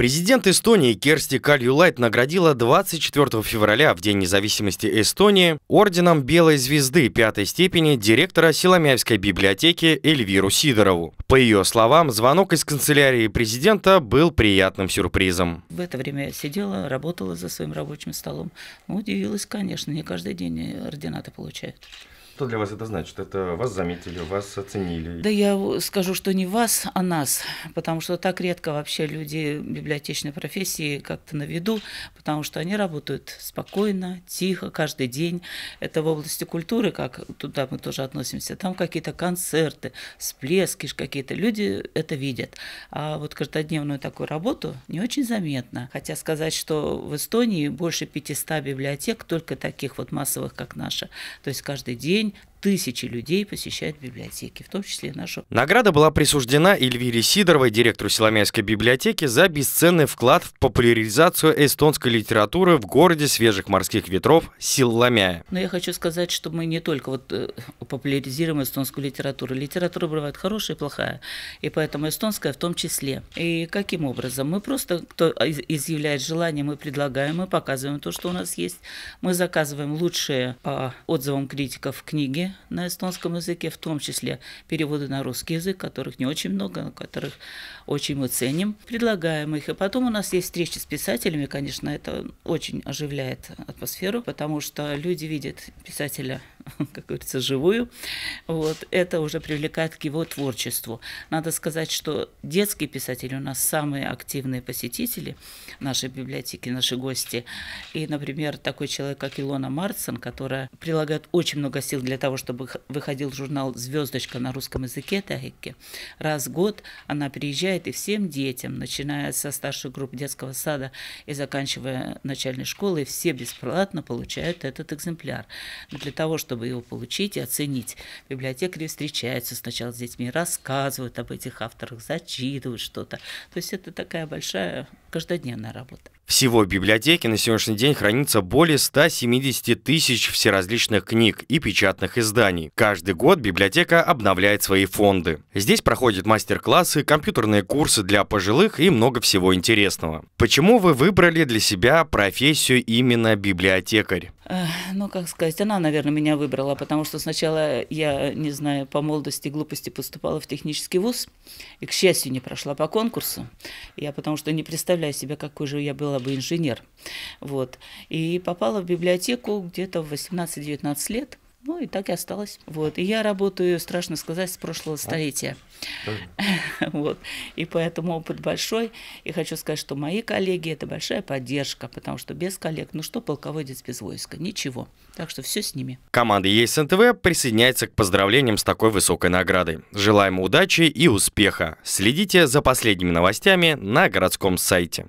Президент Эстонии Керсти Кальюлайт наградила 24 февраля, в День независимости Эстонии, орденом Белой звезды пятой степени директора Силомяевской библиотеки Эльвиру Сидорову. По ее словам, звонок из канцелярии президента был приятным сюрпризом. В это время я сидела, работала за своим рабочим столом. Ну, удивилась, конечно, не каждый день ордена получают. Что для вас это значит? Это вас заметили, вас оценили? Да я скажу, что не вас, а нас, потому что так редко вообще люди библиотечной профессии как-то на виду, потому что они работают спокойно, тихо, каждый день. Это в области культуры, как туда мы тоже относимся, там какие-то концерты, всплески какие-то, люди это видят. А вот каждодневную такую работу не очень заметно. Хотя сказать, что в Эстонии больше 500 библиотек, только таких вот массовых, как наша. То есть каждый день mean, тысячи людей посещают библиотеки, в том числе нашу. Награда была присуждена Эльвире Сидоровой, директору Соломянской библиотеки, за бесценный вклад в популяризацию эстонской литературы в городе свежих морских ветров Силламяя. Но я хочу сказать, что мы не только вот э, популяризируем эстонскую литературу. Литература бывает хорошая и плохая, и поэтому эстонская в том числе. И каким образом? Мы просто, кто изъявляет желание, мы предлагаем, мы показываем то, что у нас есть. Мы заказываем лучшие по а, отзывам критиков книги, на эстонском языке, в том числе переводы на русский язык, которых не очень много, но которых очень мы ценим. Предлагаем их. И потом у нас есть встречи с писателями, конечно, это очень оживляет атмосферу, потому что люди видят писателя как говорится, живую, вот, это уже привлекает к его творчеству. Надо сказать, что детские писатели у нас самые активные посетители нашей библиотеки, наши гости. И, например, такой человек, как Илона Марсон, которая прилагает очень много сил для того, чтобы выходил журнал «Звездочка» на русском языке Тахики. Раз в год она приезжает и всем детям, начиная со старших групп детского сада и заканчивая начальной школой, все бесплатно получают этот экземпляр. для того, чтобы чтобы его получить и оценить. Библиотекари встречаются сначала с детьми, рассказывают об этих авторах, зачитывают что-то. То есть это такая большая каждодневная работа. Всего в библиотеке на сегодняшний день хранится более 170 тысяч всеразличных книг и печатных изданий. Каждый год библиотека обновляет свои фонды. Здесь проходят мастер-классы, компьютерные курсы для пожилых и много всего интересного. Почему вы выбрали для себя профессию именно библиотекарь? ну, как сказать, она, наверное, меня выбрала, потому что сначала я, не знаю, по молодости, глупости поступала в технический вуз и, к счастью, не прошла по конкурсу. Я потому что не представляю себя, какой же я была бы инженер. Вот. И попала в библиотеку где-то в 18-19 лет – ну и так и осталось. Вот. И я работаю, страшно сказать, с прошлого а? столетия. вот. И поэтому опыт большой. И хочу сказать, что мои коллеги – это большая поддержка, потому что без коллег, ну что полководец без войска? Ничего. Так что все с ними. Команда ЕСНТВ присоединяется к поздравлениям с такой высокой наградой. Желаем удачи и успеха. Следите за последними новостями на городском сайте.